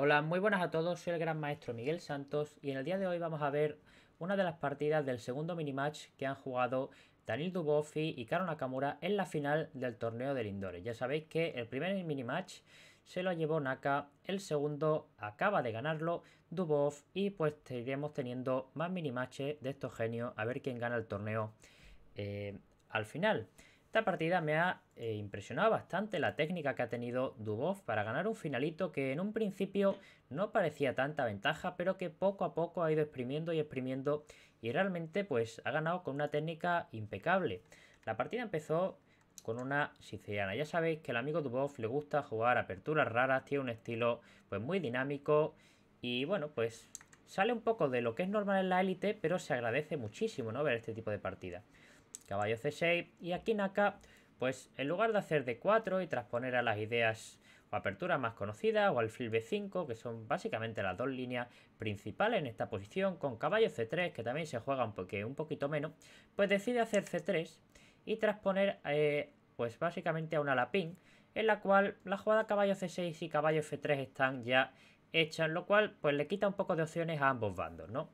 Hola, muy buenas a todos, soy el gran maestro Miguel Santos y en el día de hoy vamos a ver una de las partidas del segundo mini-match que han jugado Daniel Duboffi y Karo Nakamura en la final del torneo de Lindores. Ya sabéis que el primer mini-match se lo llevó Naka, el segundo acaba de ganarlo Duboff y pues seguiremos teniendo más mini-matches de estos genios a ver quién gana el torneo eh, al final. Esta partida me ha eh, impresionado bastante la técnica que ha tenido Dubov para ganar un finalito que en un principio no parecía tanta ventaja, pero que poco a poco ha ido exprimiendo y exprimiendo y realmente pues ha ganado con una técnica impecable. La partida empezó con una siciliana. Ya sabéis que el amigo Dubov le gusta jugar aperturas raras, tiene un estilo pues muy dinámico y bueno pues sale un poco de lo que es normal en la élite, pero se agradece muchísimo no ver este tipo de partidas caballo c6 y aquí Naka, pues en lugar de hacer d4 y transponer a las ideas o aperturas más conocidas o al alfil b5 que son básicamente las dos líneas principales en esta posición con caballo c3 que también se juega un, poquito menos, pues decide hacer c3 y transponer eh, pues básicamente a una lapín en la cual la jugada caballo c6 y caballo f3 están ya hechas, lo cual pues le quita un poco de opciones a ambos bandos, ¿no?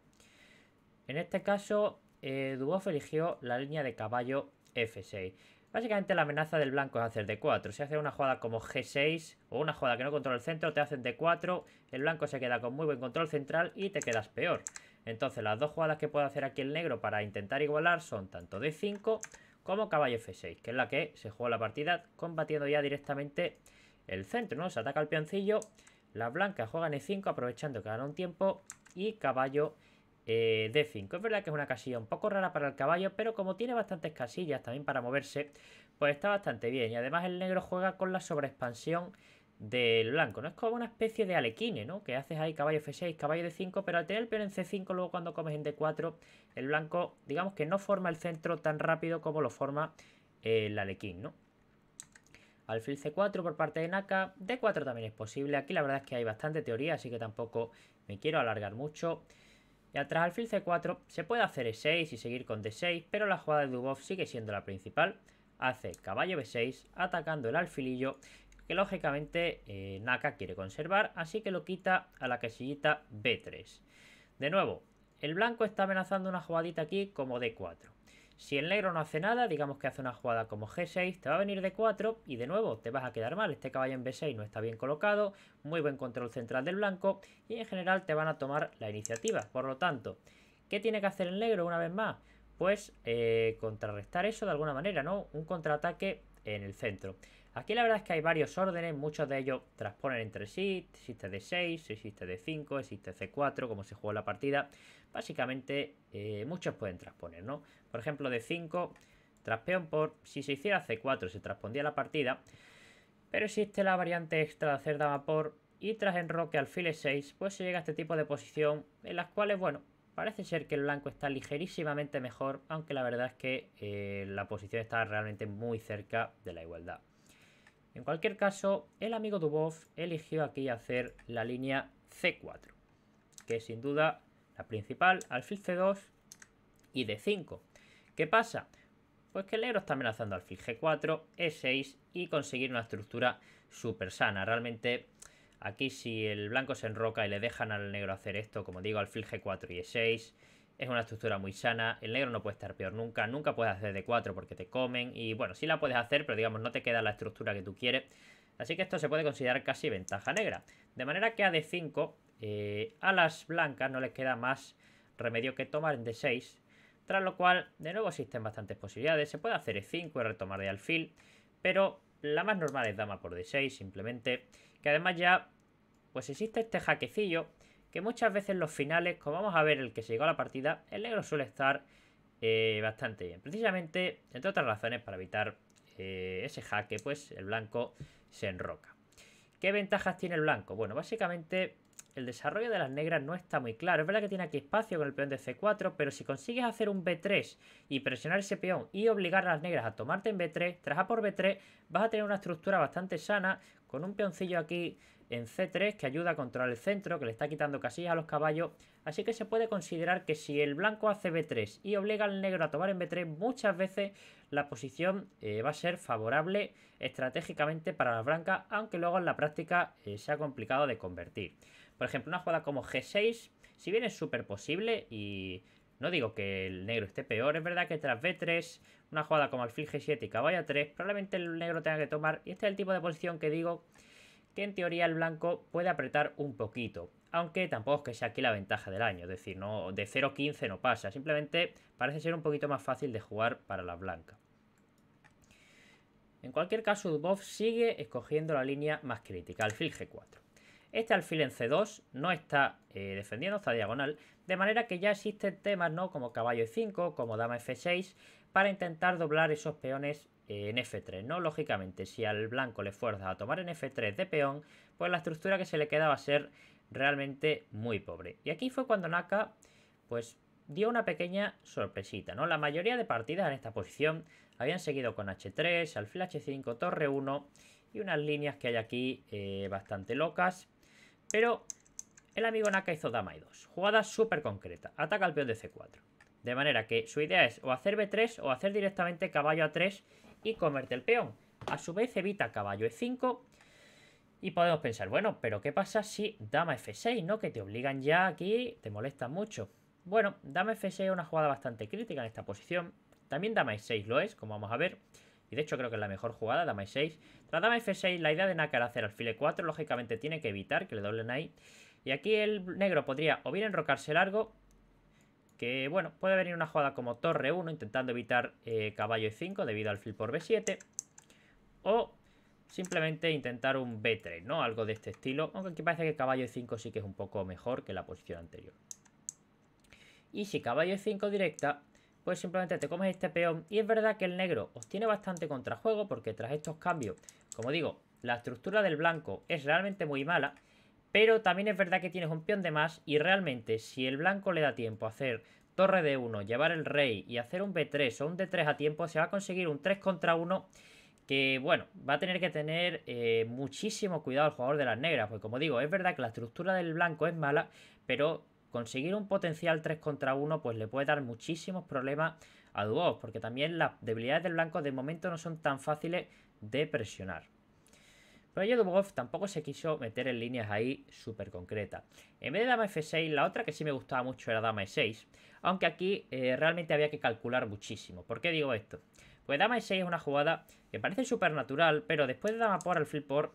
En este caso, eh, eligió la línea de caballo F6. Básicamente la amenaza del blanco es hacer D4. Si hace una jugada como G6 o una jugada que no controla el centro, te hacen D4, el blanco se queda con muy buen control central y te quedas peor. Entonces las dos jugadas que puede hacer aquí el negro para intentar igualar son tanto D5 como caballo F6, que es la que se juega la partida combatiendo ya directamente el centro, ¿no? Se ataca el peoncillo, las blancas juegan E5 aprovechando que ganan un tiempo y caballo F6. Eh, D5. Es verdad que es una casilla un poco rara para el caballo, pero como tiene bastantes casillas también para moverse, pues está bastante bien. Y además el negro juega con la sobreexpansión del blanco, ¿no? Es como una especie de alequine, ¿no? Que haces ahí caballo F6, caballo D5, pero al tener el peón en C5, luego cuando comes en D4, el blanco, digamos que no forma el centro tan rápido como lo forma el alequín, ¿no? Alfil C4 por parte de Naka, D4 también es posible, aquí la verdad es que hay bastante teoría, así que tampoco me quiero alargar mucho. Y atrás alfil c4 se puede hacer e6 y seguir con d6, pero la jugada de Dubov sigue siendo la principal. Hace caballo b6 atacando el alfilillo que lógicamente eh, Naka quiere conservar, así que lo quita a la casillita b3. De nuevo, el blanco está amenazando una jugadita aquí como d4. Si el negro no hace nada, digamos que hace una jugada como G6, te va a venir de 4 y de nuevo te vas a quedar mal. Este caballo en B6 no está bien colocado, muy buen control central del blanco y en general te van a tomar la iniciativa. Por lo tanto, ¿qué tiene que hacer el negro una vez más? Pues eh, contrarrestar eso de alguna manera, ¿no? Un contraataque en el centro. Aquí la verdad es que hay varios órdenes, muchos de ellos transponen entre sí, existe D6, existe D5, existe C4, como se juega la partida básicamente eh, muchos pueden transponer, ¿no? Por ejemplo, de 5, traspeón por, si se hiciera C4 se transpondía la partida, pero existe la variante extra de hacer dama por y tras enroque al file 6 pues se llega a este tipo de posición en las cuales, bueno, parece ser que el blanco está ligerísimamente mejor, aunque la verdad es que eh, la posición está realmente muy cerca de la igualdad. En cualquier caso, el amigo Dubov eligió aquí hacer la línea C4, que sin duda la principal, alfil C2 y D5. ¿Qué pasa? Pues que el negro está amenazando alfil G4, E6 y conseguir una estructura súper sana. Realmente aquí si el blanco se enroca y le dejan al negro hacer esto, como digo, alfil G4 y E6, es una estructura muy sana, el negro no puede estar peor nunca, nunca puedes hacer D4 porque te comen y bueno, sí la puedes hacer, pero digamos no te queda la estructura que tú quieres. Así que esto se puede considerar casi ventaja negra. De manera que a D5 eh, a las blancas no les queda más remedio que tomar en D6. Tras lo cual, de nuevo existen bastantes posibilidades. Se puede hacer E5 y retomar de alfil. Pero la más normal es dama por D6, simplemente. Que además ya, pues existe este jaquecillo. Que muchas veces los finales, como vamos a ver el que se llegó a la partida, el negro suele estar eh, bastante bien. Precisamente, entre otras razones, para evitar eh, ese jaque, pues el blanco se enroca. ¿Qué ventajas tiene el blanco? Bueno, básicamente el desarrollo de las negras no está muy claro. Es verdad que tiene aquí espacio con el peón de C4, pero si consigues hacer un B3 y presionar ese peón y obligar a las negras a tomarte en B3, tras A por B3, vas a tener una estructura bastante sana con un peoncillo aquí en C3 que ayuda a controlar el centro, que le está quitando casillas a los caballos. Así que se puede considerar que si el blanco hace B3 y obliga al negro a tomar en B3, muchas veces la posición eh, va a ser favorable estratégicamente para las blancas, aunque luego en la práctica se eh, sea complicado de convertir. Por ejemplo, una jugada como G6, si bien es súper posible y no digo que el negro esté peor, es verdad que tras B3, una jugada como alfil G7 y caballo 3 probablemente el negro tenga que tomar, y este es el tipo de posición que digo que en teoría el blanco puede apretar un poquito. Aunque tampoco es que sea aquí la ventaja del año, es decir, no, de 0-15 no pasa, simplemente parece ser un poquito más fácil de jugar para la blanca. En cualquier caso, Dubov sigue escogiendo la línea más crítica, alfil G4. Este alfil en C2 no está eh, defendiendo, está diagonal, de manera que ya existen temas ¿no? como caballo E5, como dama F6, para intentar doblar esos peones eh, en F3, ¿no? Lógicamente, si al blanco le fuerza a tomar en F3 de peón, pues la estructura que se le queda va a ser realmente muy pobre. Y aquí fue cuando Naka, pues dio una pequeña sorpresita, ¿no? La mayoría de partidas en esta posición habían seguido con H3, alfil H5, torre 1 y unas líneas que hay aquí eh, bastante locas, pero el amigo Naka hizo dama y 2. Jugada súper concreta. Ataca al peón de C4. De manera que su idea es o hacer B3 o hacer directamente caballo A3 y comerte el peón. A su vez evita caballo E5 y podemos pensar, bueno, pero ¿qué pasa si dama F6, no? Que te obligan ya aquí, te molesta mucho. Bueno, dama F6 es una jugada bastante crítica en esta posición. También dama E6 lo es, como vamos a ver de hecho creo que es la mejor jugada, dama e6. Tras dama f6, la idea de Nácar hacer alfil e4, lógicamente tiene que evitar que le doblen ahí. Y aquí el negro podría o bien enrocarse largo, que bueno, puede venir una jugada como torre 1, intentando evitar eh, caballo e5 debido al fil por b7. O simplemente intentar un b3, ¿no? Algo de este estilo, aunque aquí parece que caballo e5 sí que es un poco mejor que la posición anterior. Y si caballo e5 directa, pues simplemente te comes este peón. Y es verdad que el negro os tiene bastante contrajuego porque tras estos cambios, como digo, la estructura del blanco es realmente muy mala. Pero también es verdad que tienes un peón de más y realmente si el blanco le da tiempo a hacer torre de 1, llevar el rey y hacer un B3 o un D3 a tiempo, se va a conseguir un 3 contra 1 que, bueno, va a tener que tener eh, muchísimo cuidado el jugador de las negras, pues como digo, es verdad que la estructura del blanco es mala, pero conseguir un potencial 3 contra 1 pues le puede dar muchísimos problemas a Dubov, porque también las debilidades del blanco de momento no son tan fáciles de presionar. Pero ya Dubov tampoco se quiso meter en líneas ahí súper concretas. En vez de dama f6, la otra que sí me gustaba mucho era dama e6. Aunque aquí eh, realmente había que calcular muchísimo. ¿Por qué digo esto? Pues dama e6 es una jugada que parece súper natural, pero después de dama por al flip por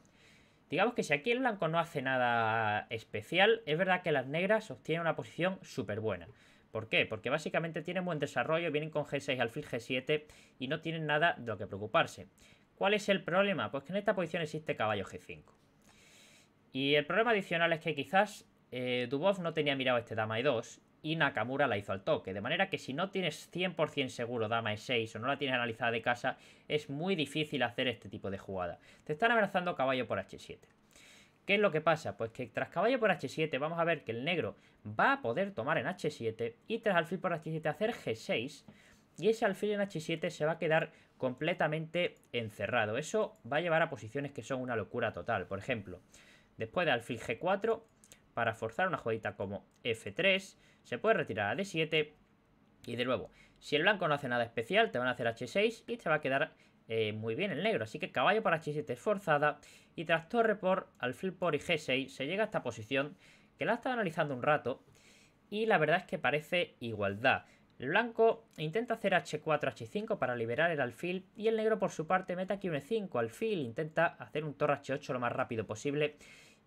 Digamos que si aquí el blanco no hace nada especial, es verdad que las negras obtienen una posición súper buena. ¿Por qué? Porque básicamente tienen buen desarrollo, vienen con G6, alfil G7 y no tienen nada de lo que preocuparse. ¿Cuál es el problema? Pues que en esta posición existe caballo G5. Y el problema adicional es que quizás eh, Dubov no tenía mirado este dama E2 y Nakamura la hizo al toque. De manera que si no tienes 100% seguro dama e6 o no la tienes analizada de casa, es muy difícil hacer este tipo de jugada. Te están abrazando caballo por h7. ¿Qué es lo que pasa? Pues que tras caballo por h7 vamos a ver que el negro va a poder tomar en h7 y tras alfil por h7 hacer g6 y ese alfil en h7 se va a quedar completamente encerrado. Eso va a llevar a posiciones que son una locura total. Por ejemplo, después de alfil g4 para forzar una jugadita como F3, se puede retirar a D7 y de nuevo, si el blanco no hace nada especial, te van a hacer H6 y te va a quedar eh, muy bien el negro. Así que caballo para H7 es forzada y tras torre por alfil por y G6 se llega a esta posición que la he estado analizando un rato y la verdad es que parece igualdad. El blanco intenta hacer H4, H5 para liberar el alfil y el negro por su parte mete aquí un E5, alfil, intenta hacer un torre H8 lo más rápido posible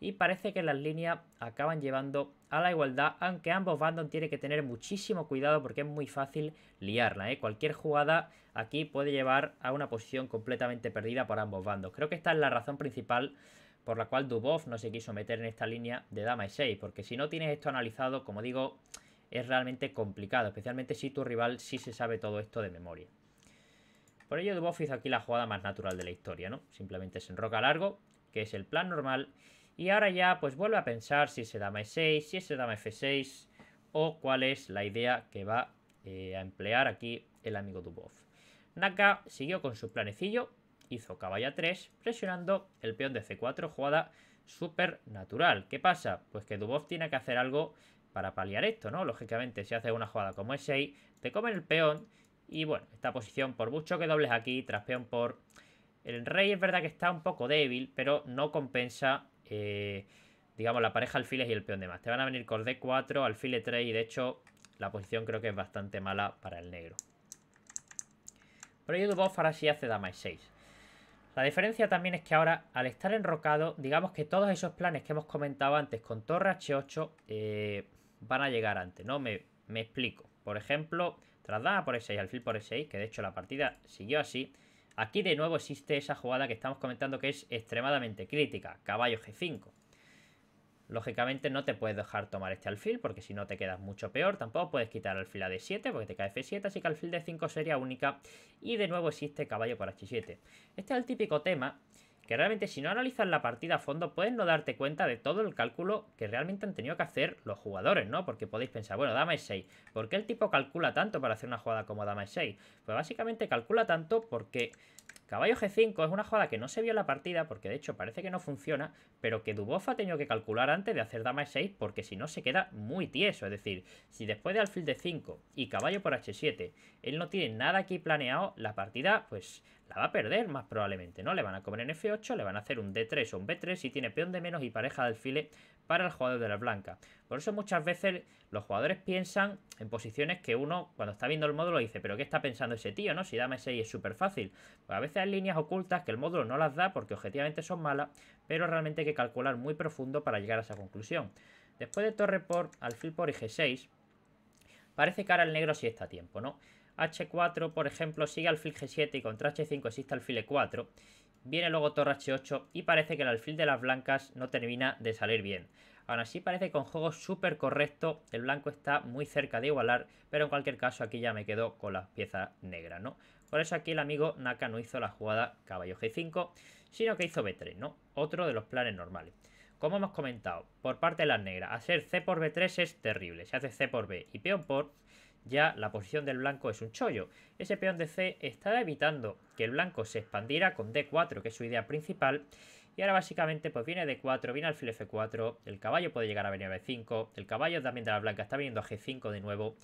y parece que las líneas acaban llevando a la igualdad, aunque ambos bandos tienen que tener muchísimo cuidado porque es muy fácil liarla. ¿eh? Cualquier jugada aquí puede llevar a una posición completamente perdida por ambos bandos. Creo que esta es la razón principal por la cual Dubov no se quiso meter en esta línea de dama y 6, porque si no tienes esto analizado, como digo, es realmente complicado, especialmente si tu rival sí se sabe todo esto de memoria. Por ello Dubov hizo aquí la jugada más natural de la historia, ¿no? Simplemente se enroca largo, que es el plan normal, y ahora ya pues vuelve a pensar si ese dama E6, si ese dama F6 o cuál es la idea que va eh, a emplear aquí el amigo Dubov. Naka siguió con su planecillo, hizo caballa 3 presionando el peón de C4, jugada súper natural. ¿Qué pasa? Pues que Dubov tiene que hacer algo para paliar esto, ¿no? Lógicamente si hace una jugada como E6 te comen el peón y bueno, esta posición por mucho que dobles aquí tras peón por... El rey es verdad que está un poco débil, pero no compensa eh, digamos, la pareja alfiles y el peón de más. Te van a venir con D4, alfile 3 y de hecho la posición creo que es bastante mala para el negro. Pero yo dudo ahora si hace dama 6 La diferencia también es que ahora, al estar enrocado, digamos que todos esos planes que hemos comentado antes con torre H8 eh, van a llegar antes, ¿no? Me, me explico. Por ejemplo, tras dama por E6, alfil por E6, que de hecho la partida siguió así, Aquí de nuevo existe esa jugada que estamos comentando que es extremadamente crítica, caballo G5. Lógicamente no te puedes dejar tomar este alfil porque si no te quedas mucho peor. Tampoco puedes quitar alfil a D7 porque te cae F7, así que alfil de 5 sería única. Y de nuevo existe caballo por H7. Este es el típico tema que realmente si no analizas la partida a fondo puedes no darte cuenta de todo el cálculo que realmente han tenido que hacer los jugadores, ¿no? Porque podéis pensar, bueno, dama es 6, ¿por qué el tipo calcula tanto para hacer una jugada como dama es 6? Pues básicamente calcula tanto porque Caballo G5 es una jugada que no se vio en la partida, porque de hecho parece que no funciona, pero que Dubov ha tenido que calcular antes de hacer dama E6, porque si no se queda muy tieso. Es decir, si después de alfil de 5 y caballo por H7, él no tiene nada aquí planeado, la partida pues la va a perder más probablemente, ¿no? Le van a comer en F8, le van a hacer un D3 o un B3 si tiene peón de menos y pareja de alfile para el jugador de la blanca. Por eso muchas veces los jugadores piensan en posiciones que uno cuando está viendo el módulo dice, pero ¿qué está pensando ese tío, no? Si dama E6 es súper fácil. Pues a veces líneas ocultas que el módulo no las da porque objetivamente son malas, pero realmente hay que calcular muy profundo para llegar a esa conclusión. Después de torre por alfil por y g6, parece que ahora el negro sí está a tiempo, ¿no? h4, por ejemplo, sigue alfil g7 y contra h5 existe alfil e4. Viene luego torre h8 y parece que el alfil de las blancas no termina de salir bien. Aún así parece que con juego súper correcto el blanco está muy cerca de igualar, pero en cualquier caso aquí ya me quedo con la piezas negra, ¿no? Por eso aquí el amigo Naka no hizo la jugada caballo G5, sino que hizo B3, ¿no? Otro de los planes normales. Como hemos comentado, por parte de las negras, hacer C por B3 es terrible. Si hace C por B y peón por, ya la posición del blanco es un chollo. Ese peón de C está evitando que el blanco se expandiera con D4, que es su idea principal. Y ahora básicamente pues viene D4, viene al alfil F4, el caballo puede llegar a venir a B5, el caballo también de la blanca está viniendo a G5 de nuevo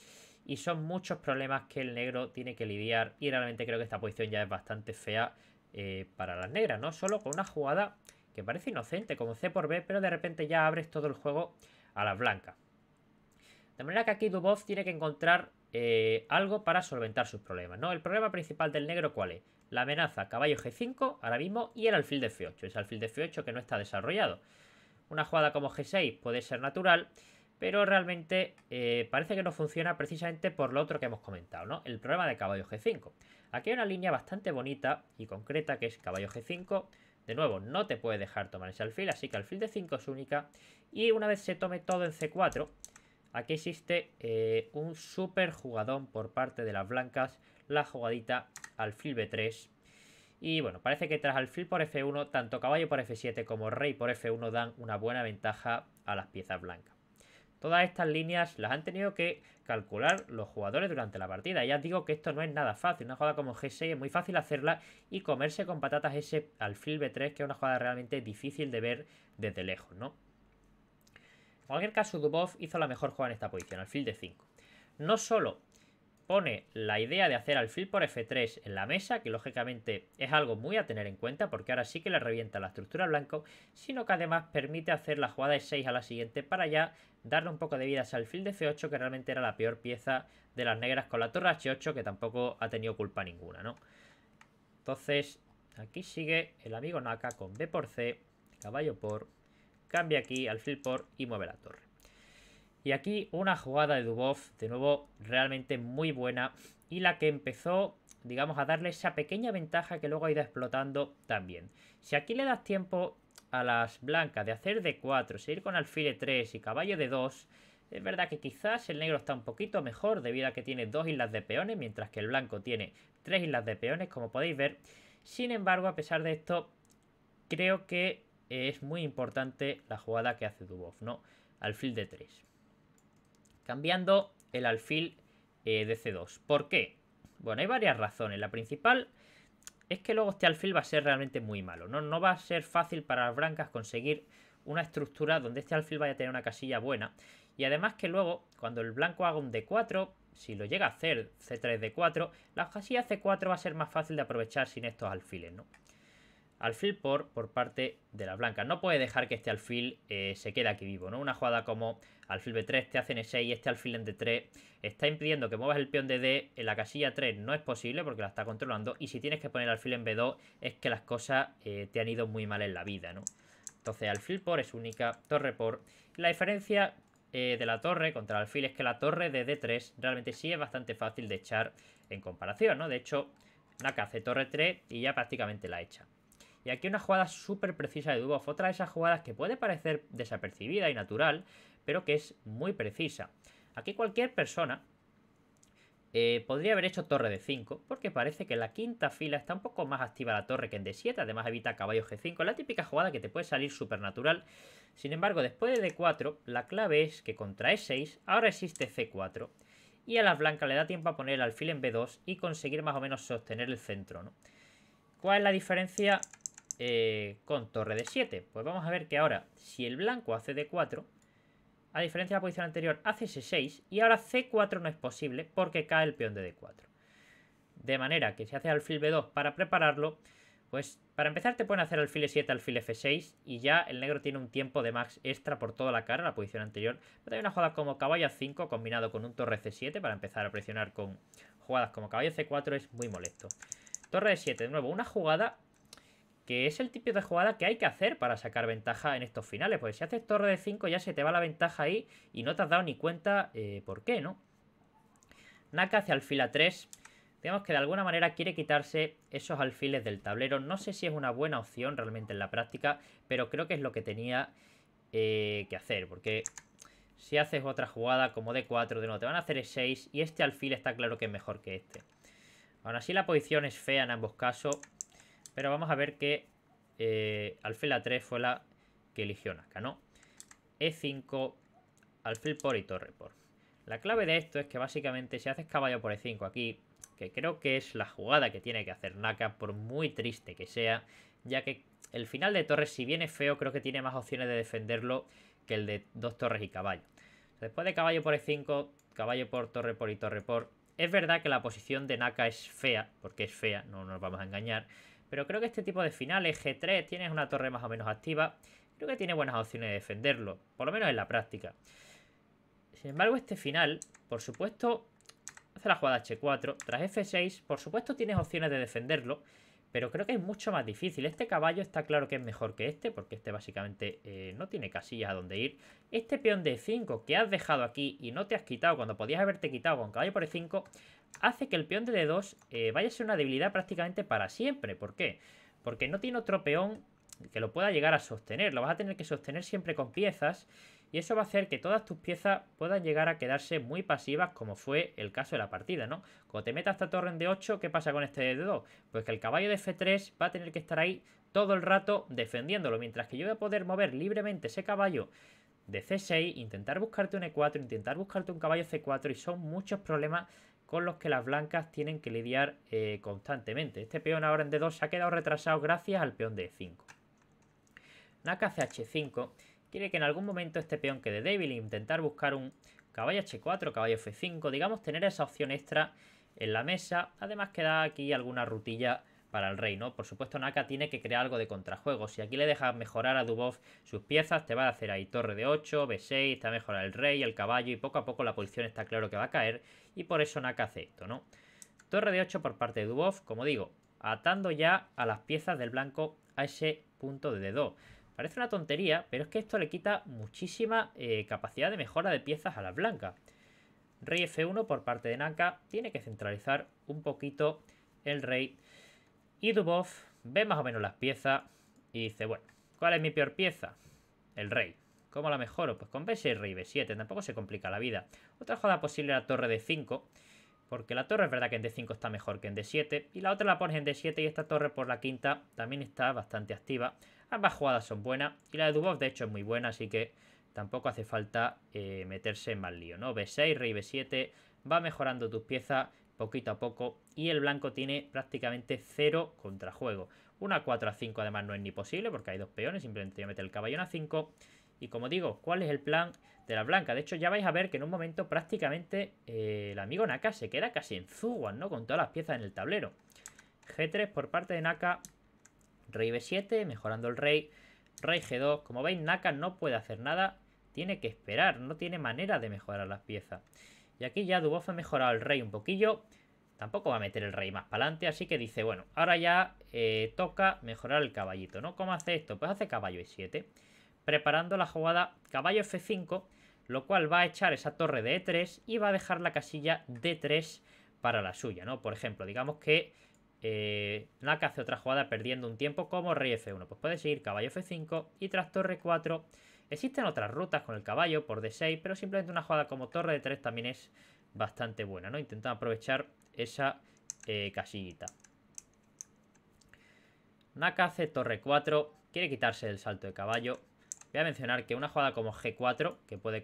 y son muchos problemas que el negro tiene que lidiar y realmente creo que esta posición ya es bastante fea eh, para las negras, ¿no? Solo con una jugada que parece inocente como C por B, pero de repente ya abres todo el juego a las blancas. De manera que aquí Dubov tiene que encontrar eh, algo para solventar sus problemas, ¿no? El problema principal del negro, ¿cuál es? La amenaza caballo G5, ahora mismo, y el alfil de F8. Es alfil de F8 que no está desarrollado. Una jugada como G6 puede ser natural, pero realmente eh, parece que no funciona precisamente por lo otro que hemos comentado, ¿no? El problema de caballo G5. Aquí hay una línea bastante bonita y concreta que es caballo G5. De nuevo, no te puede dejar tomar ese alfil, así que alfil de 5 es única. Y una vez se tome todo en C4, aquí existe eh, un súper jugadón por parte de las blancas, la jugadita alfil B3. Y bueno, parece que tras alfil por F1, tanto caballo por F7 como rey por F1 dan una buena ventaja a las piezas blancas. Todas estas líneas las han tenido que calcular los jugadores durante la partida. Ya digo que esto no es nada fácil. Una jugada como G6 es muy fácil hacerla y comerse con patatas ese alfil B3, que es una jugada realmente difícil de ver desde lejos, ¿no? En cualquier caso, Dubov hizo la mejor jugada en esta posición, alfil D5. No solo pone la idea de hacer alfil por f3 en la mesa, que lógicamente es algo muy a tener en cuenta porque ahora sí que le revienta la estructura blanco, sino que además permite hacer la jugada de 6 a la siguiente para ya darle un poco de vida al ese alfil de f8 que realmente era la peor pieza de las negras con la torre h8 que tampoco ha tenido culpa ninguna, ¿no? Entonces aquí sigue el amigo Naka con b por c, caballo por, cambia aquí alfil por y mueve la torre. Y aquí una jugada de Dubov, de nuevo realmente muy buena. Y la que empezó, digamos, a darle esa pequeña ventaja que luego ha ido explotando también. Si aquí le das tiempo a las blancas de hacer de 4, seguir con alfil de 3 y caballo de 2... Es verdad que quizás el negro está un poquito mejor debido a que tiene dos islas de peones, mientras que el blanco tiene tres islas de peones, como podéis ver. Sin embargo, a pesar de esto, creo que es muy importante la jugada que hace Dubov, ¿no? Alfil de 3 cambiando el alfil eh, de C2. ¿Por qué? Bueno, hay varias razones. La principal es que luego este alfil va a ser realmente muy malo. No, no va a ser fácil para las blancas conseguir una estructura donde este alfil vaya a tener una casilla buena. Y además que luego, cuando el blanco haga un D4, si lo llega a hacer C3, D4, la casilla C4 va a ser más fácil de aprovechar sin estos alfiles, ¿no? alfil por, por parte de las blancas. No puede dejar que este alfil eh, se quede aquí vivo, ¿no? Una jugada como alfil b3, te este hace e6 y este alfil en d3 está impidiendo que muevas el peón de d en la casilla 3. No es posible porque la está controlando y si tienes que poner alfil en b2 es que las cosas eh, te han ido muy mal en la vida, ¿no? Entonces alfil por es única, torre por. La diferencia eh, de la torre contra el alfil es que la torre de d3 realmente sí es bastante fácil de echar en comparación, ¿no? De hecho, Naka hace torre 3 y ya prácticamente la echa. Y aquí una jugada súper precisa de Dubov, otra de esas jugadas que puede parecer desapercibida y natural, pero que es muy precisa. Aquí cualquier persona eh, podría haber hecho torre de 5, porque parece que en la quinta fila está un poco más activa la torre que en D7, además evita caballo G5, la típica jugada que te puede salir súper natural, Sin embargo, después de D4, la clave es que contra E6 ahora existe C4, y a las blancas le da tiempo a poner el alfil en B2 y conseguir más o menos sostener el centro, ¿no? ¿Cuál es la diferencia eh, con torre de 7. Pues vamos a ver que ahora, si el blanco hace d4, a diferencia de la posición anterior, hace c6 y ahora c4 no es posible porque cae el peón de d4. De manera que si haces alfil b2 para prepararlo, pues para empezar te pueden hacer alfil e7, alfil f6 y ya el negro tiene un tiempo de max extra por toda la cara, la posición anterior. Pero hay una jugada como caballo 5 combinado con un torre c7 para empezar a presionar con jugadas como caballo c4 es muy molesto. Torre de 7, de nuevo, una jugada que es el tipo de jugada que hay que hacer para sacar ventaja en estos finales. Porque si haces torre de 5 ya se te va la ventaja ahí y no te has dado ni cuenta eh, por qué, ¿no? Naka alfil a 3. Digamos que de alguna manera quiere quitarse esos alfiles del tablero. No sé si es una buena opción realmente en la práctica, pero creo que es lo que tenía eh, que hacer. Porque si haces otra jugada como de 4 de nuevo te van a hacer E6 y este alfil está claro que es mejor que este. Aún así la posición es fea en ambos casos. Pero vamos a ver que eh, alfil A3 fue la que eligió Naka, ¿no? E5, alfil por y torre por. La clave de esto es que básicamente si haces caballo por E5 aquí, que creo que es la jugada que tiene que hacer Naka, por muy triste que sea, ya que el final de torres, si bien es feo, creo que tiene más opciones de defenderlo que el de dos torres y caballo. Después de caballo por E5, caballo por torre por y torre por, es verdad que la posición de Naka es fea, porque es fea, no nos vamos a engañar, pero creo que este tipo de finales, G3, tienes una torre más o menos activa. Creo que tiene buenas opciones de defenderlo, por lo menos en la práctica. Sin embargo, este final, por supuesto, hace la jugada H4. Tras F6, por supuesto tienes opciones de defenderlo. Pero creo que es mucho más difícil. Este caballo está claro que es mejor que este, porque este básicamente eh, no tiene casillas a donde ir. Este peón de 5 que has dejado aquí y no te has quitado cuando podías haberte quitado con caballo por E5, hace que el peón de D2 eh, vaya a ser una debilidad prácticamente para siempre. ¿Por qué? Porque no tiene otro peón que lo pueda llegar a sostener. Lo vas a tener que sostener siempre con piezas y eso va a hacer que todas tus piezas puedan llegar a quedarse muy pasivas como fue el caso de la partida, ¿no? Cuando te metas esta torre en D8, ¿qué pasa con este D2? Pues que el caballo de F3 va a tener que estar ahí todo el rato defendiéndolo, mientras que yo voy a poder mover libremente ese caballo de C6, intentar buscarte un E4, intentar buscarte un caballo C4 y son muchos problemas con los que las blancas tienen que lidiar eh, constantemente. Este peón ahora en D2 se ha quedado retrasado gracias al peón de E5. Naka CH5 quiere que en algún momento este peón quede débil e intentar buscar un caballo h4, caballo f5, digamos tener esa opción extra en la mesa, además que da aquí alguna rutilla para el rey, ¿no? Por supuesto Naka tiene que crear algo de contrajuego, si aquí le dejas mejorar a Dubov sus piezas, te va a hacer ahí torre de 8, b6, te va a mejorar el rey, el caballo y poco a poco la posición está claro que va a caer y por eso Naka hace esto, ¿no? Torre de 8 por parte de Dubov, como digo, atando ya a las piezas del blanco a ese punto de dedo Parece una tontería, pero es que esto le quita muchísima eh, capacidad de mejora de piezas a las blancas. Rey F1 por parte de Naka tiene que centralizar un poquito el rey. Y Dubov ve más o menos las piezas y dice, bueno, ¿cuál es mi peor pieza? El rey. ¿Cómo la mejoro? Pues con B6, rey B7, tampoco se complica la vida. Otra jugada posible la torre D5, porque la torre es verdad que en D5 está mejor que en D7, y la otra la pones en D7 y esta torre por la quinta también está bastante activa, Ambas jugadas son buenas. Y la de Dubov, de hecho, es muy buena, así que tampoco hace falta eh, meterse en más lío, ¿no? B6, rey B7, va mejorando tus piezas poquito a poco y el blanco tiene prácticamente cero contrajuego. Una 4 a 5 además no es ni posible porque hay dos peones, simplemente a meter el caballón a 5 y como digo, ¿cuál es el plan de la blanca? De hecho ya vais a ver que en un momento prácticamente eh, el amigo Naka se queda casi en Zuguan, ¿no? Con todas las piezas en el tablero. G3 por parte de Naka Rey B7, mejorando el rey. Rey G2. Como veis, Naka no puede hacer nada. Tiene que esperar. No tiene manera de mejorar las piezas. Y aquí ya Dubov ha mejorado el rey un poquillo. Tampoco va a meter el rey más para adelante. Así que dice, bueno, ahora ya eh, toca mejorar el caballito, ¿no? ¿Cómo hace esto? Pues hace caballo E7. Preparando la jugada caballo F5. Lo cual va a echar esa torre de E3 y va a dejar la casilla D3 para la suya, ¿no? Por ejemplo, digamos que Naka eh, hace otra jugada perdiendo un tiempo como rey F1. Pues puede seguir caballo F5 y tras torre 4. Existen otras rutas con el caballo por D6, pero simplemente una jugada como torre de 3 también es bastante buena, ¿no? aprovechar esa eh, casillita. Naka hace torre 4, quiere quitarse el salto de caballo. Voy a mencionar que una jugada como G4, que puede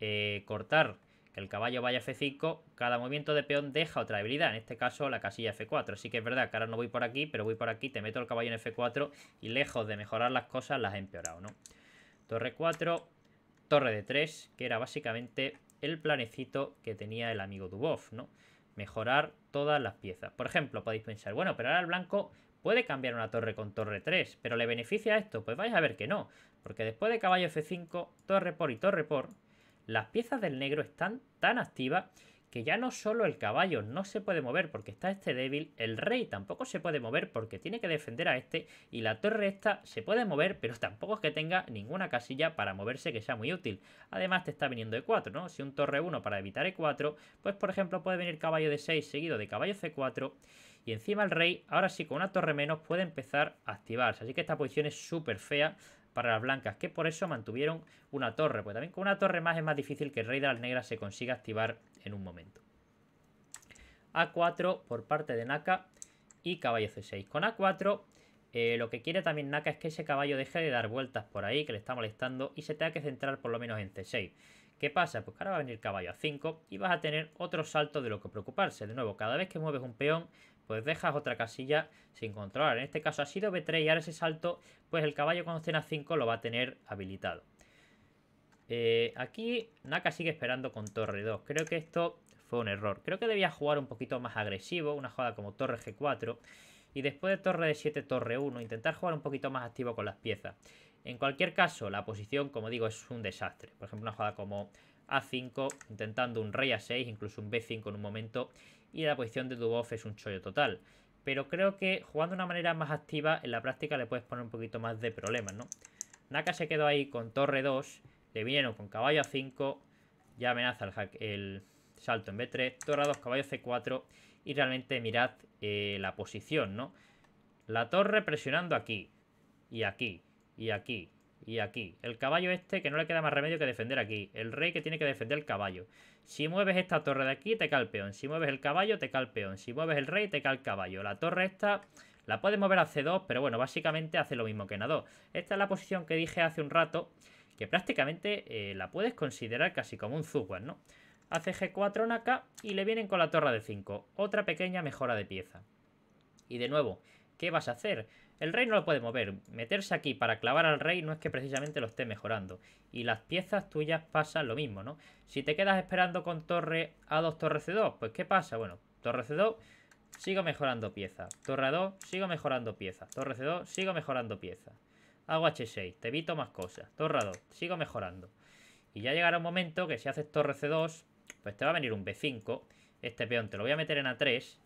eh, cortar el caballo vaya a F5, cada movimiento de peón deja otra habilidad, en este caso la casilla F4. Así que es verdad que ahora no voy por aquí, pero voy por aquí, te meto el caballo en F4 y lejos de mejorar las cosas las he empeorado, ¿no? Torre 4, torre de 3, que era básicamente el planecito que tenía el amigo Dubov, ¿no? Mejorar todas las piezas. Por ejemplo, podéis pensar, bueno, pero ahora el blanco puede cambiar una torre con torre 3, pero ¿le beneficia esto? Pues vais a ver que no, porque después de caballo F5, torre por y torre por las piezas del negro están tan activas que ya no solo el caballo no se puede mover porque está este débil, el rey tampoco se puede mover porque tiene que defender a este y la torre esta se puede mover pero tampoco es que tenga ninguna casilla para moverse que sea muy útil. Además te está viniendo E4, ¿no? Si un torre 1 para evitar E4, pues por ejemplo puede venir caballo de 6 seguido de caballo C4 y encima el rey ahora sí con una torre menos puede empezar a activarse. Así que esta posición es súper fea para las blancas, que por eso mantuvieron una torre, pues también con una torre más es más difícil que el rey de las negras se consiga activar en un momento. A4 por parte de Naka y caballo C6. Con A4 eh, lo que quiere también Naka es que ese caballo deje de dar vueltas por ahí, que le está molestando, y se tenga que centrar por lo menos en C6. ¿Qué pasa? Pues que ahora va a venir caballo a 5 y vas a tener otro salto de lo que preocuparse. De nuevo, cada vez que mueves un peón pues dejas otra casilla sin controlar. En este caso ha sido B3 y ahora ese salto, pues el caballo cuando esté A5 lo va a tener habilitado. Eh, aquí Naka sigue esperando con torre 2. Creo que esto fue un error. Creo que debía jugar un poquito más agresivo, una jugada como torre G4. Y después de torre de 7, torre 1, intentar jugar un poquito más activo con las piezas. En cualquier caso, la posición, como digo, es un desastre. Por ejemplo, una jugada como A5, intentando un rey A6, incluso un B5 en un momento, y la posición de Dubov es un chollo total. Pero creo que jugando de una manera más activa, en la práctica le puedes poner un poquito más de problemas, ¿no? Naka se quedó ahí con torre 2, le vinieron con caballo a 5, ya amenaza el, salto en B3, torre 2, caballo C4 y realmente mirad eh, la posición, ¿no? La torre presionando aquí y aquí y aquí y aquí, el caballo este que no le queda más remedio que defender aquí. El rey que tiene que defender el caballo. Si mueves esta torre de aquí, te cae el peón. Si mueves el caballo, te cae el peón. Si mueves el rey, te cae el caballo. La torre esta la puedes mover a C2, pero bueno, básicamente hace lo mismo que en A2. Esta es la posición que dije hace un rato, que prácticamente eh, la puedes considerar casi como un Zubat, ¿no? Hace G4 Naka y le vienen con la torre de 5. Otra pequeña mejora de pieza. Y de nuevo, ¿qué vas a hacer? El rey no lo puede mover. Meterse aquí para clavar al rey no es que precisamente lo esté mejorando. Y las piezas tuyas pasan lo mismo, ¿no? Si te quedas esperando con torre A2, torre C2, pues ¿qué pasa? Bueno, torre C2, sigo mejorando piezas. Torre A2, sigo mejorando piezas. Torre C2, sigo mejorando piezas. Hago H6, te evito más cosas. Torre A2, sigo mejorando. Y ya llegará un momento que si haces torre C2, pues te va a venir un B5. Este peón te lo voy a meter en A3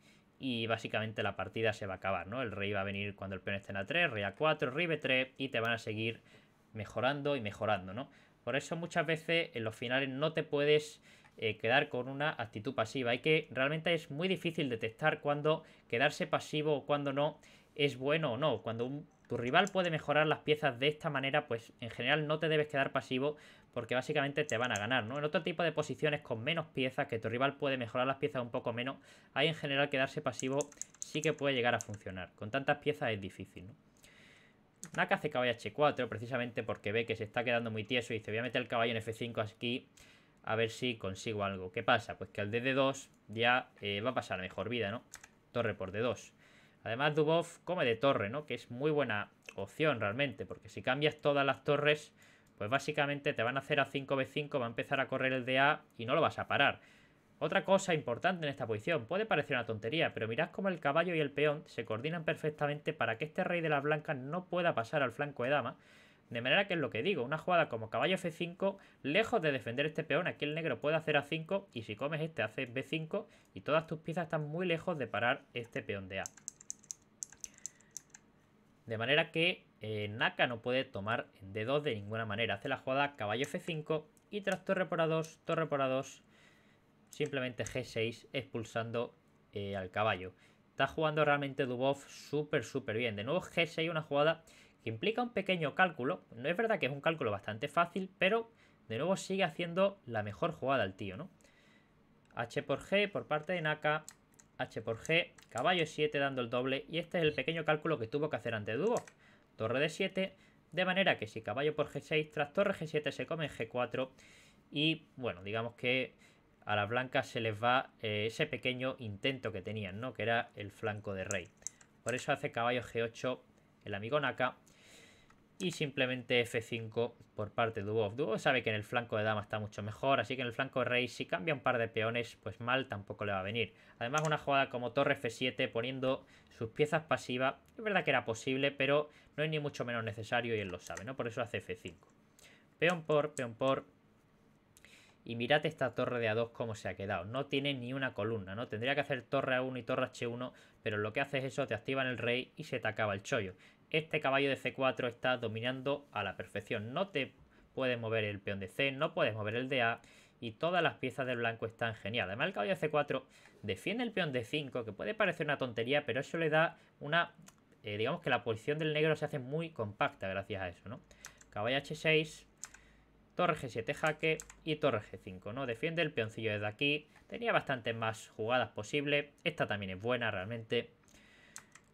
y básicamente la partida se va a acabar, ¿no? El rey va a venir cuando el peón esté en A3, rey A4, rey B3 y te van a seguir mejorando y mejorando, ¿no? Por eso muchas veces en los finales no te puedes eh, quedar con una actitud pasiva. Hay que realmente es muy difícil detectar cuando quedarse pasivo o cuando no es bueno o no. Cuando un tu rival puede mejorar las piezas de esta manera, pues en general no te debes quedar pasivo porque básicamente te van a ganar, ¿no? En otro tipo de posiciones con menos piezas, que tu rival puede mejorar las piezas un poco menos, ahí en general quedarse pasivo sí que puede llegar a funcionar. Con tantas piezas es difícil, ¿no? Naka hace caballo H4 precisamente porque ve que se está quedando muy tieso y dice voy a meter el caballo en F5 aquí a ver si consigo algo. ¿Qué pasa? Pues que al DD2 ya eh, va a pasar mejor vida, ¿no? Torre por D2. Además, Dubov come de torre, ¿no? Que es muy buena opción realmente, porque si cambias todas las torres, pues básicamente te van a hacer a 5 b 5 va a empezar a correr el de A y no lo vas a parar. Otra cosa importante en esta posición, puede parecer una tontería, pero mirad cómo el caballo y el peón se coordinan perfectamente para que este rey de las blancas no pueda pasar al flanco de dama. De manera que es lo que digo, una jugada como caballo f5, lejos de defender este peón, aquí el negro puede hacer a5 y si comes este hace b5 y todas tus piezas están muy lejos de parar este peón de a. De manera que eh, Naka no puede tomar d 2 de ninguna manera. Hace la jugada caballo F5 y tras torre por A2, torre por A2, simplemente G6 expulsando eh, al caballo. Está jugando realmente Dubov súper, súper bien. De nuevo G6, una jugada que implica un pequeño cálculo. No es verdad que es un cálculo bastante fácil, pero de nuevo sigue haciendo la mejor jugada el tío, ¿no? H por G por parte de Naka, H por G, caballo 7 dando el doble y este es el pequeño cálculo que tuvo que hacer ante Dúo. Torre de 7, de manera que si caballo por G6 tras torre G7 se come G4 y bueno, digamos que a las blancas se les va eh, ese pequeño intento que tenían, ¿no? Que era el flanco de rey. Por eso hace caballo G8 el amigo Naka y simplemente F5 por parte de Dubov. Dubov sabe que en el flanco de dama está mucho mejor, así que en el flanco de rey si cambia un par de peones, pues mal tampoco le va a venir. Además una jugada como torre F7 poniendo sus piezas pasivas, es verdad que era posible, pero no es ni mucho menos necesario y él lo sabe, ¿no? Por eso hace F5. Peón por, peón por, y mirad esta torre de A2 cómo se ha quedado. No tiene ni una columna, ¿no? Tendría que hacer torre A1 y torre H1, pero lo que hace es eso, te activan el rey y se te acaba el chollo este caballo de C4 está dominando a la perfección. No te puedes mover el peón de C, no puedes mover el de A y todas las piezas del blanco están genial. Además el caballo de C4 defiende el peón de 5, que puede parecer una tontería, pero eso le da una... Eh, digamos que la posición del negro se hace muy compacta gracias a eso, ¿no? Caballo H6, torre G7 jaque y torre G5, ¿no? Defiende el peoncillo desde aquí. Tenía bastantes más jugadas posibles. Esta también es buena realmente.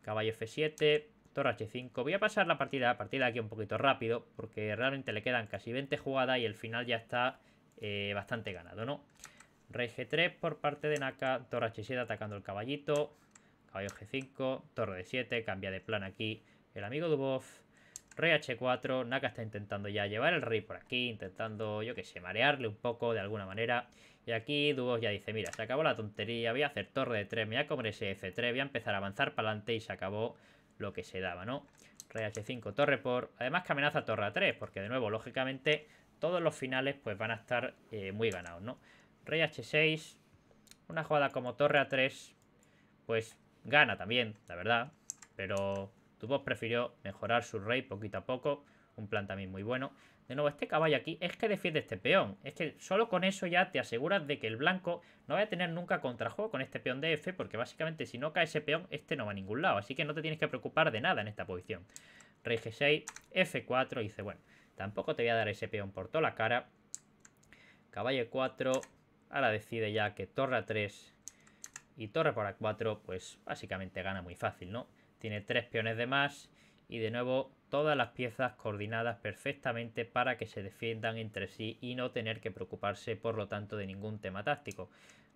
Caballo F7, Torre H5. Voy a pasar la partida, la partida aquí un poquito rápido, porque realmente le quedan casi 20 jugadas y el final ya está eh, bastante ganado, ¿no? Rey G3 por parte de Naka, Torre H7 atacando el caballito, caballo G5, Torre de 7 cambia de plan aquí el amigo Dubov, Rey H4, Naka está intentando ya llevar el rey por aquí, intentando, yo que sé, marearle un poco de alguna manera. Y aquí Dubov ya dice, mira, se acabó la tontería, voy a hacer torre de 3, me voy a comer ese F3, voy a empezar a avanzar para adelante y se acabó lo que se daba, ¿no? Rey H5, torre por... Además que amenaza torre A3, porque de nuevo, lógicamente, todos los finales pues van a estar eh, muy ganados, ¿no? Rey H6, una jugada como torre A3, pues gana también, la verdad. Pero Tubos prefirió mejorar su rey poquito a poco, un plan también muy bueno. De nuevo, este caballo aquí es que defiende este peón. Es que solo con eso ya te aseguras de que el blanco no va a tener nunca contrajuego con este peón de F, porque básicamente si no cae ese peón, este no va a ningún lado. Así que no te tienes que preocupar de nada en esta posición. Rey G6, F4, dice, bueno, tampoco te voy a dar ese peón por toda la cara. Caballo 4, ahora decide ya que torre 3 y torre para A4, pues básicamente gana muy fácil, ¿no? Tiene tres peones de más y de nuevo todas las piezas coordinadas perfectamente para que se defiendan entre sí y no tener que preocuparse por lo tanto de ningún tema táctico.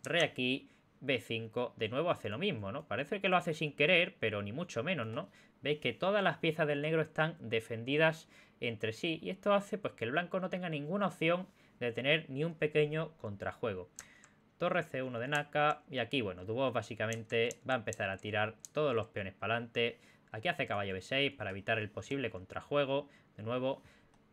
Re aquí, B5, de nuevo hace lo mismo, ¿no? Parece que lo hace sin querer, pero ni mucho menos, ¿no? Veis que todas las piezas del negro están defendidas entre sí y esto hace pues que el blanco no tenga ninguna opción de tener ni un pequeño contrajuego. Torre C1 de Naka y aquí, bueno, Dubov básicamente va a empezar a tirar todos los peones para adelante Aquí hace caballo b6 para evitar el posible contrajuego. De nuevo,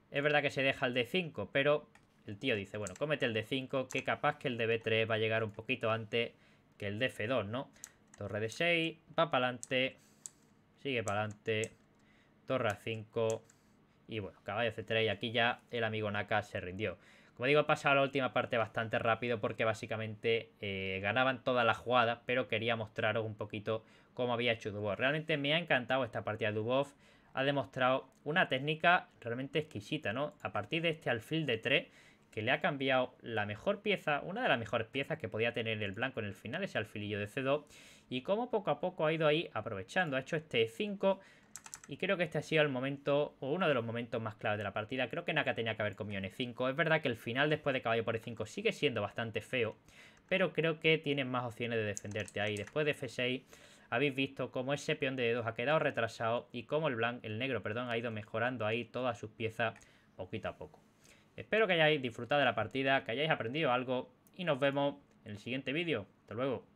es verdad que se deja el d5, pero el tío dice, bueno, cómete el d5, que capaz que el db 3 va a llegar un poquito antes que el df 2 ¿no? Torre de 6, va para adelante, sigue para adelante, torre a 5 y bueno, caballo c3 y aquí ya el amigo Naka se rindió. Como digo, he pasado la última parte bastante rápido porque básicamente eh, ganaban todas la jugada, pero quería mostraros un poquito cómo había hecho Dubov. Realmente me ha encantado esta partida Dubov. Ha demostrado una técnica realmente exquisita, ¿no? A partir de este alfil de 3, que le ha cambiado la mejor pieza, una de las mejores piezas que podía tener el blanco en el final, ese alfilillo de C2, y cómo poco a poco ha ido ahí aprovechando. Ha hecho este 5 y creo que este ha sido el momento, o uno de los momentos más claves de la partida. Creo que Naka tenía que haber comido N5. Es verdad que el final después de caballo por E5 sigue siendo bastante feo. Pero creo que tienes más opciones de defenderte ahí. Después de F6 habéis visto cómo ese peón de d ha quedado retrasado. Y cómo el, blanco, el negro perdón, ha ido mejorando ahí todas sus piezas poquito a poco. Espero que hayáis disfrutado de la partida, que hayáis aprendido algo. Y nos vemos en el siguiente vídeo. Hasta luego.